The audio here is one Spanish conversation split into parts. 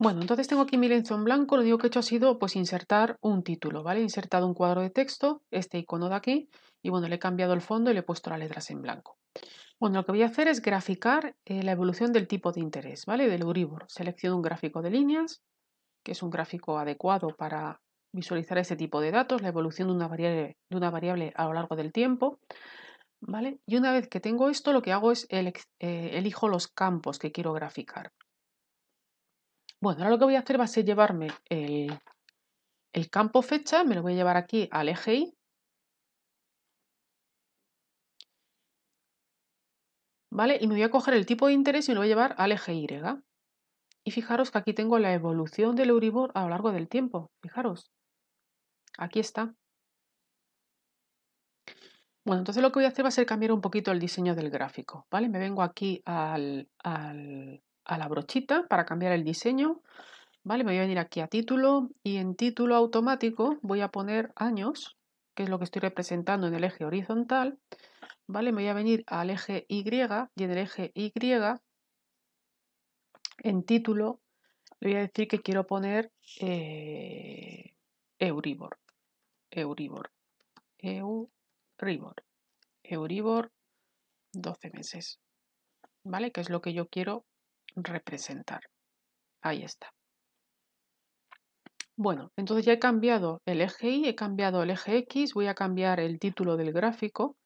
Bueno, entonces tengo aquí mi lienzo en blanco, lo único que he hecho ha sido pues insertar un título, ¿vale? insertado un cuadro de texto, este icono de aquí, y bueno, le he cambiado el fondo y le he puesto las letras en blanco. Bueno, lo que voy a hacer es graficar eh, la evolución del tipo de interés, ¿vale? Del Euribor. Selecciono un gráfico de líneas, que es un gráfico adecuado para visualizar ese tipo de datos, la evolución de una variable, a lo largo del tiempo. ¿Vale? Y una vez que tengo esto, lo que hago es eh, elijo los campos que quiero graficar. Bueno, ahora lo que voy a hacer va a ser llevarme el, campo fecha, me lo voy a llevar aquí al eje Y. ¿Vale? Y me voy a coger el tipo de interés y me lo voy a llevar al eje Y. Y fijaros que aquí tengo la evolución del Euribor a lo largo del tiempo. Fijaros. Aquí está. Bueno, entonces lo que voy a hacer va a ser cambiar un poquito el diseño del gráfico, ¿vale? Me vengo aquí al, a la brochita para cambiar el diseño. ¿Vale? Me voy a venir aquí a título y en título automático voy a poner años, que es lo que estoy representando en el eje horizontal. ¿Vale? Me voy a venir al eje Y y en el eje Y en título le voy a decir que quiero poner eh, Euribor. Euribor. Euribor. Euribor 12 meses. ¿Vale? Que es lo que yo quiero representar. Ahí está. Bueno, entonces ya he cambiado el eje Y, he cambiado el eje X, voy a cambiar el título del gráfico.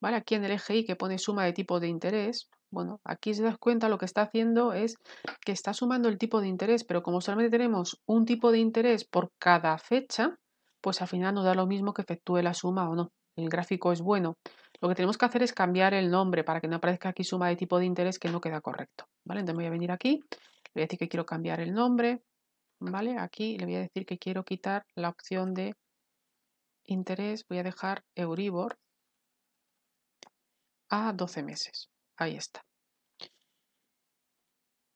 ¿vale? Aquí en el eje Y que pone suma de tipo de interés, bueno, aquí se das cuenta lo que está haciendo es que está sumando el tipo de interés, pero como solamente tenemos un tipo de interés por cada fecha, pues al final nos da lo mismo que efectúe la suma o no. El gráfico es bueno. Lo que tenemos que hacer es cambiar el nombre para que no aparezca aquí suma de tipo de interés que no queda correcto. ¿vale? Entonces voy a venir aquí, le voy a decir que quiero cambiar el nombre. ¿vale? Aquí le voy a decir que quiero quitar la opción de interés. Voy a dejar Euribor a 12 meses. Ahí está.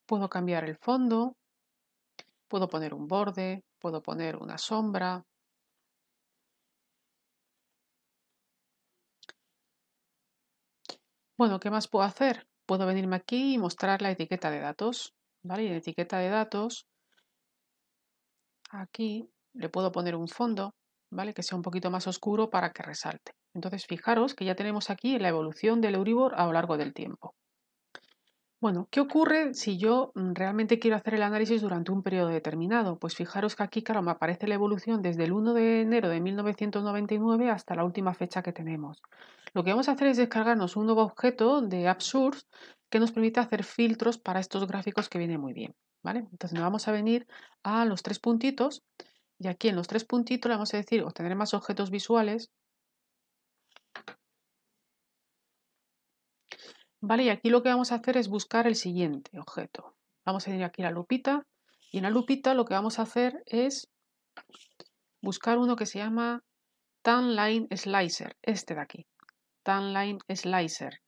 Puedo cambiar el fondo, puedo poner un borde, puedo poner una sombra, Bueno, ¿qué más puedo hacer? Puedo venirme aquí y mostrar la etiqueta de datos. ¿vale? Y etiqueta de datos, aquí le puedo poner un fondo ¿vale? que sea un poquito más oscuro para que resalte. Entonces, fijaros que ya tenemos aquí la evolución del Euribor a lo largo del tiempo. Bueno, ¿qué ocurre si yo mm, realmente quiero hacer el análisis durante un periodo determinado? Pues fijaros que aquí, claro, me aparece la evolución desde el 1 de enero de 1999 hasta la última fecha que tenemos. Lo que vamos a hacer es descargarnos un nuevo objeto de AppSource que nos permite hacer filtros para estos gráficos que viene muy bien. ¿vale? Entonces nos vamos a venir a los tres puntitos y aquí en los tres puntitos le vamos a decir obtener más objetos visuales y aquí lo que vamos a hacer es buscar el siguiente objeto. Vamos a ir aquí a la lupita y en la lupita lo que vamos a hacer es buscar uno que se llama Tan Line Slicer, este de aquí. Tan Line Slicer.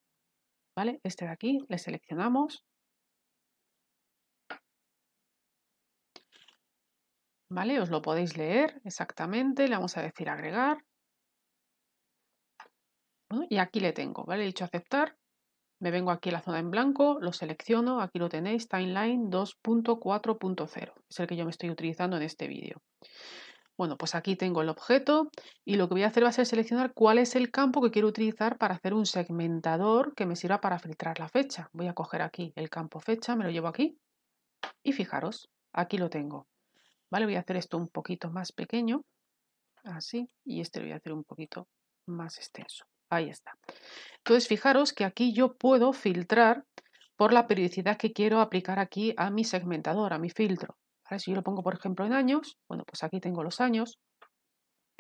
¿Vale? Este de aquí, le seleccionamos. ¿Vale? Os lo podéis leer exactamente. Le vamos a decir agregar. y aquí le tengo, ¿vale? He dicho aceptar. Me vengo aquí a la zona en blanco, lo selecciono, aquí lo tenéis, timeline 2.4.0, es el que yo me estoy utilizando en este vídeo. Bueno, pues aquí tengo el objeto y lo que voy a hacer va a ser seleccionar cuál es el campo que quiero utilizar para hacer un segmentador que me sirva para filtrar la fecha. Voy a coger aquí el campo fecha, me lo llevo aquí y fijaros, aquí lo tengo. Vale, voy a hacer esto un poquito más pequeño, así, y este lo voy a hacer un poquito más extenso. Ahí está. Entonces, fijaros que aquí yo puedo filtrar por la periodicidad que quiero aplicar aquí a mi segmentador, a mi filtro. Si yo lo pongo, por ejemplo, en años, bueno, pues aquí tengo los años.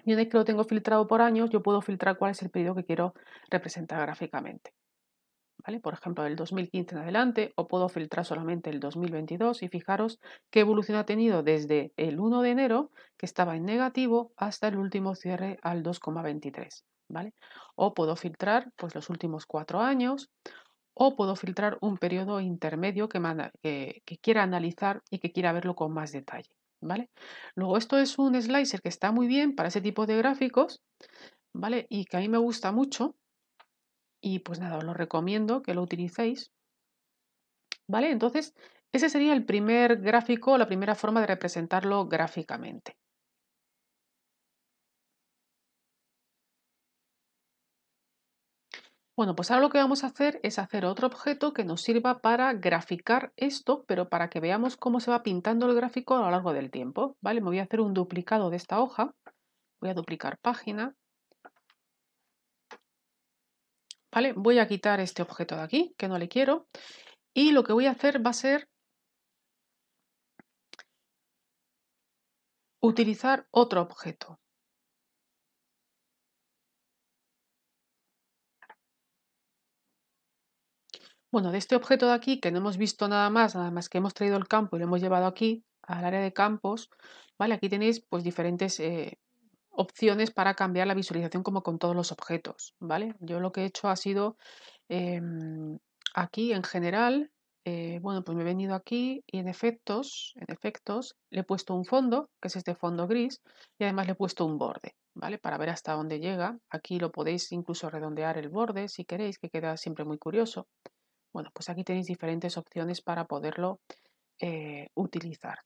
Y una vez que lo tengo filtrado por años, yo puedo filtrar cuál es el periodo que quiero representar gráficamente. ¿Vale? Por ejemplo, del 2015 en adelante, o puedo filtrar solamente el 2022 y fijaros qué evolución ha tenido desde el 1 de enero, que estaba en negativo, hasta el último cierre al 2,23. O puedo filtrar pues, los últimos cuatro años, o puedo filtrar un periodo intermedio que, quiera analizar y que quiera verlo con más detalle. ¿Vale? Luego esto es un slicer que está muy bien para ese tipo de gráficos ¿vale? y que a mí me gusta mucho y pues nada, os lo recomiendo que lo utilicéis. ¿Vale? Entonces ese sería el primer gráfico, la primera forma de representarlo gráficamente. Bueno, pues ahora lo que vamos a hacer es hacer otro objeto que nos sirva para graficar esto, pero para que veamos cómo se va pintando el gráfico a lo largo del tiempo. ¿vale? Me voy a hacer un duplicado de esta hoja. Voy a duplicar página. ¿Vale? Voy a quitar este objeto de aquí, que no le quiero. Y lo que voy a hacer va a ser utilizar otro objeto. Bueno, de este objeto de aquí, que no hemos visto nada más, nada más que hemos traído el campo y lo hemos llevado aquí, al área de campos, ¿vale? Aquí tenéis pues diferentes eh, opciones para cambiar la visualización como con todos los objetos, ¿vale? Yo lo que he hecho ha sido em, aquí en general, eh, bueno, pues me he venido aquí y en efectos, en efectos, le he puesto un fondo, que es este fondo gris, y además le he puesto un borde, ¿vale? Para ver hasta dónde llega. Aquí lo podéis incluso redondear el borde si queréis, que queda siempre muy curioso. Bueno, pues aquí tenéis diferentes opciones para poderlo eh, utilizar.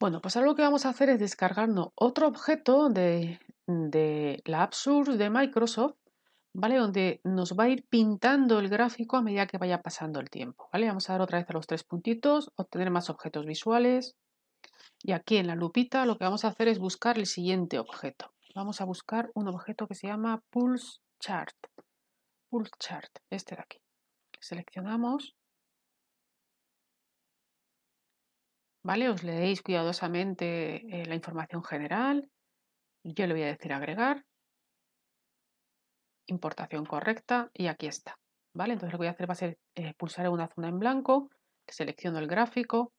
Bueno, pues ahora lo que vamos a hacer es descargarnos otro objeto de, la AppSource de Microsoft, ¿vale? Donde nos va a ir pintando el gráfico a medida que vaya pasando el tiempo, ¿vale? Vamos a dar otra vez a los tres puntitos, obtener más objetos visuales. Y aquí en la lupita lo que vamos a hacer es buscar el siguiente objeto vamos a buscar un objeto que se llama Pulse Chart. Pulse Chart, este de aquí. Seleccionamos. ¿Vale? Os leéis cuidadosamente eh, la información general. Yo le voy a decir agregar. Importación correcta y aquí está. ¿Vale? Entonces lo que voy a hacer va a ser eh, pulsar en una zona en blanco, selecciono el gráfico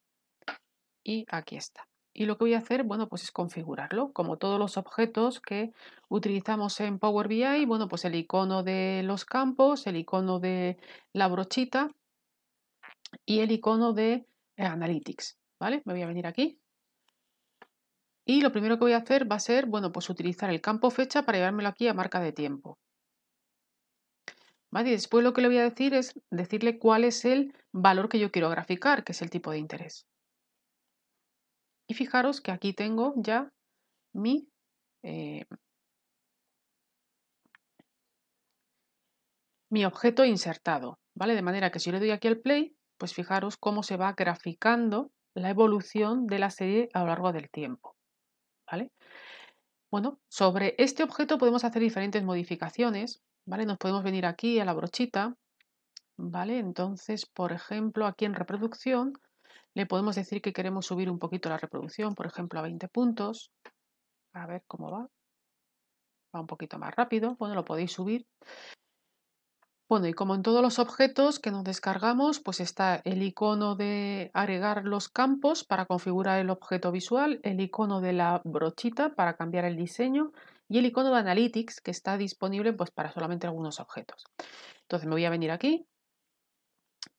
y aquí está. Y lo que voy a hacer, bueno, pues es configurarlo, como todos los objetos que utilizamos en Power BI, bueno, pues el icono de los campos, el icono de la brochita y el icono de eh, Analytics, ¿vale? Me voy a venir aquí. Y lo primero que voy a hacer va a ser, bueno, pues utilizar el campo fecha para llevármelo aquí a marca de tiempo. Y después lo que le voy a decir es decirle cuál es el valor que yo quiero graficar, que es el tipo de interés. Y fijaros que aquí tengo ya mi, eh, mi objeto insertado, ¿vale? De manera que si le doy aquí al play, pues fijaros cómo se va graficando la evolución de la serie a lo largo del tiempo, ¿vale? Bueno, sobre este objeto podemos hacer diferentes modificaciones, ¿vale? Nos podemos venir aquí a la brochita, ¿vale? Entonces, por ejemplo, aquí en reproducción le podemos decir que queremos subir un poquito la reproducción, por ejemplo, a 20 puntos. A ver cómo va. Va un poquito más rápido. Bueno, lo podéis subir. Bueno, y como en todos los objetos que nos descargamos, pues está el icono de agregar los campos para configurar el objeto visual, el icono de la brochita para cambiar el diseño y el icono de Analytics que está disponible pues, para solamente algunos objetos. Entonces me voy a venir aquí,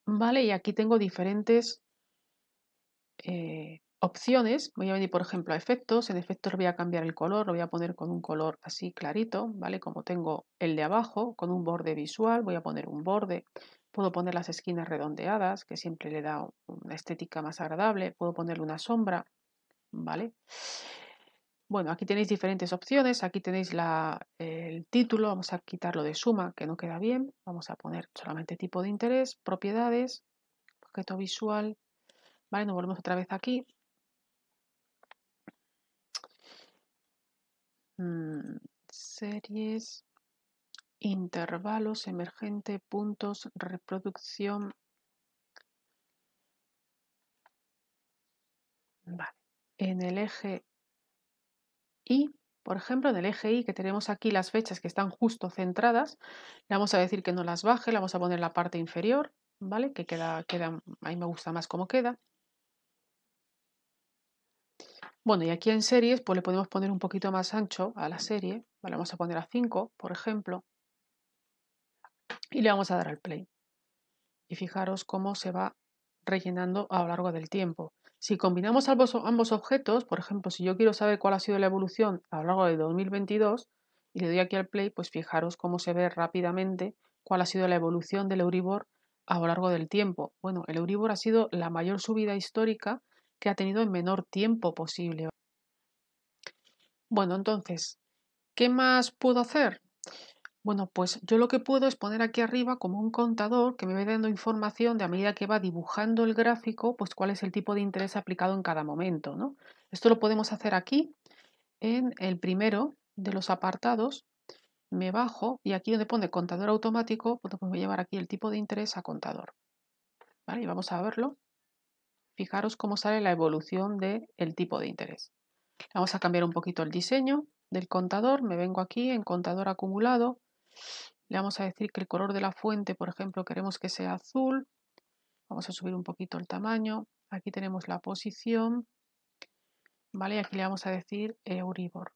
¿vale? Y aquí tengo diferentes eh, opciones. Voy a venir, por ejemplo, a efectos. En efectos voy a cambiar el color, lo voy a poner con un color así clarito, ¿vale? Como tengo el de abajo, con un borde visual, voy a poner un borde. Puedo poner las esquinas redondeadas, que siempre le da una estética más agradable. Puedo ponerle una sombra, ¿vale? Bueno, aquí tenéis diferentes opciones. Aquí tenéis el título. Vamos a quitarlo de suma, que no queda bien. Vamos a poner solamente tipo de interés, propiedades, objeto visual, Vale, nos volvemos otra vez aquí. Mm, series, intervalos, emergente, puntos, reproducción. en el eje Y por ejemplo, en el eje Y, que tenemos aquí las fechas que están justo centradas, le vamos a decir que no las baje, le vamos a poner la parte inferior, ¿vale? Que queda, queda, a mí me gusta más cómo queda. Bueno, y aquí en series, pues le podemos poner un poquito más ancho a la serie. Vale, vamos a poner a 5, por ejemplo. Y le vamos a dar al play. Y fijaros cómo se va rellenando a lo largo del tiempo. Si combinamos ambos, ambos objetos, por ejemplo, si yo quiero saber cuál ha sido la evolución a lo largo de 2022 y le doy aquí al play, pues fijaros cómo se ve rápidamente cuál ha sido la evolución del Euribor a lo largo del tiempo. Bueno, el Euribor ha sido la mayor subida histórica que ha tenido el menor tiempo posible. Bueno, entonces, ¿qué más puedo hacer? Bueno, pues yo lo que puedo es poner aquí arriba como un contador que me va dando información de a medida que va dibujando el gráfico, pues cuál es el tipo de interés aplicado en cada momento. ¿no? Esto lo podemos hacer aquí en el primero de los apartados. Me bajo y aquí donde pone contador automático, pues voy a llevar aquí el tipo de interés a contador. ¿Vale? Y vamos a verlo fijaros cómo sale la evolución del el tipo de interés. Vamos a cambiar un poquito el diseño del contador. Me vengo aquí en contador acumulado. Le vamos a decir que el color de la fuente, por ejemplo, queremos que sea azul. Vamos a subir un poquito el tamaño. Aquí tenemos la posición. ¿Vale? Y aquí le vamos a decir Euribor.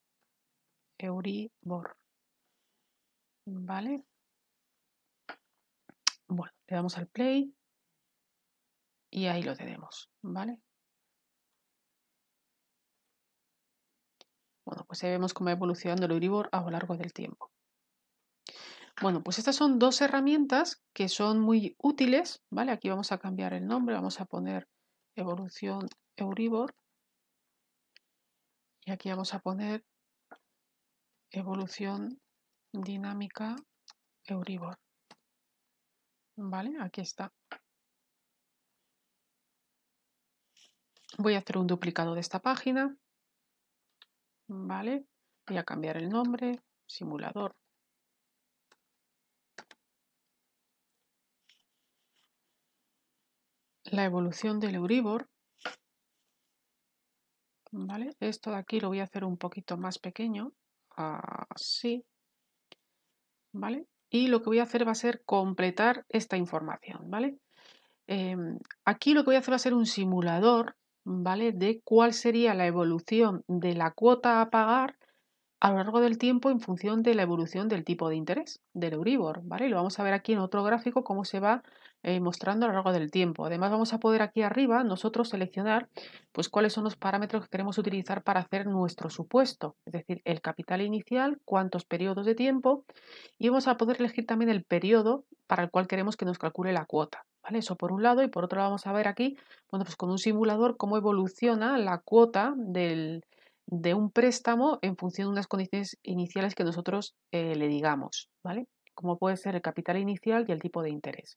Euribor. ¿Vale? Bueno, le damos al play. Y ahí lo tenemos, ¿vale? Bueno, pues ahí vemos cómo ha evolucionando el Euribor a lo largo del tiempo. Bueno, pues estas son dos herramientas que son muy útiles, ¿vale? Aquí vamos a cambiar el nombre, vamos a poner evolución Euribor. Y aquí vamos a poner evolución dinámica Euribor. ¿Vale? Aquí está. Voy a hacer un duplicado de esta página. Vale, voy a cambiar el nombre, simulador. La evolución del Euribor. Vale, esto de aquí lo voy a hacer un poquito más pequeño, así. Vale, y lo que voy a hacer va a ser completar esta información, ¿vale? Em, aquí lo que voy a hacer va a ser un simulador ¿vale? De cuál sería la evolución de la cuota a pagar a lo largo del tiempo en función de la evolución del tipo de interés, del Euribor, ¿vale? Lo vamos a ver aquí en otro gráfico cómo se va eh, mostrando a lo largo del tiempo. Además vamos a poder aquí arriba nosotros seleccionar pues cuáles son los parámetros que queremos utilizar para hacer nuestro supuesto, es decir, el capital inicial, cuántos periodos de tiempo y vamos a poder elegir también el periodo para el cual queremos que nos calcule la cuota. Eso por un lado y por otro vamos a ver aquí, pues con un simulador cómo evoluciona la cuota de un préstamo en función de unas condiciones iniciales que nosotros eh, le digamos, ¿vale? Como puede ser el capital inicial y el tipo de interés.